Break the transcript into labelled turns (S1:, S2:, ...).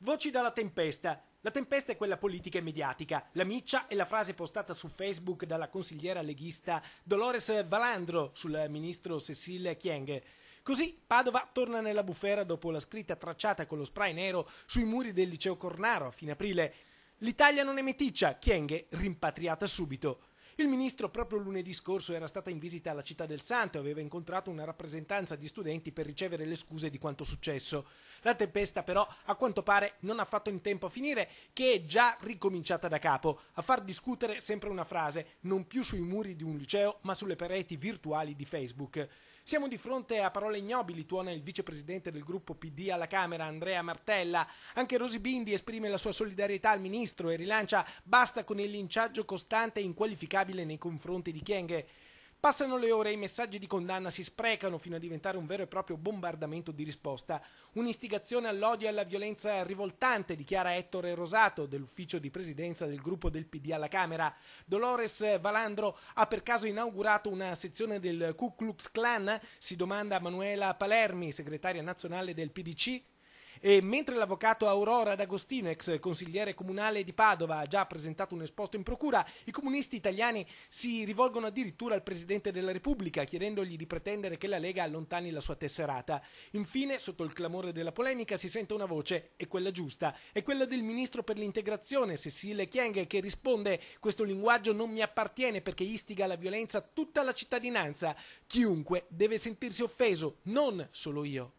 S1: Voci dalla tempesta. La tempesta è quella politica e mediatica. La miccia è la frase postata su Facebook dalla consigliera leghista Dolores Valandro sul ministro Cecile Chieng. Così Padova torna nella bufera dopo la scritta tracciata con lo spray nero sui muri del liceo Cornaro a fine aprile. L'Italia non è meticcia, Chieng rimpatriata subito. Il ministro proprio lunedì scorso era stata in visita alla città del Santo e aveva incontrato una rappresentanza di studenti per ricevere le scuse di quanto successo. La tempesta però a quanto pare non ha fatto in tempo a finire che è già ricominciata da capo, a far discutere sempre una frase, non più sui muri di un liceo ma sulle pareti virtuali di Facebook. Siamo di fronte a parole ignobili, tuona il vicepresidente del gruppo PD alla Camera, Andrea Martella. Anche Rosi Bindi esprime la sua solidarietà al ministro e rilancia basta con il linciaggio costante e inqualificabile inaccettabile nei confronti di Chiang. Passano le ore e i messaggi di condanna si sprecano fino a diventare un vero e proprio bombardamento di risposta. Un'istigazione all'odio e alla violenza rivoltante, dichiara Ettore Rosato, dell'ufficio di presidenza del gruppo del PD alla Camera. Dolores Valandro ha per caso inaugurato una sezione del Ku Klux Klan? Si domanda Manuela Palermi, segretaria nazionale del PDC. E mentre l'avvocato Aurora D'Agostino, ex consigliere comunale di Padova, ha già presentato un esposto in procura, i comunisti italiani si rivolgono addirittura al Presidente della Repubblica chiedendogli di pretendere che la Lega allontani la sua tesserata. Infine, sotto il clamore della polemica, si sente una voce, e quella giusta, è quella del Ministro per l'integrazione, Cecile Chiang, che risponde questo linguaggio non mi appartiene perché istiga alla violenza tutta la cittadinanza. Chiunque deve sentirsi offeso, non solo io.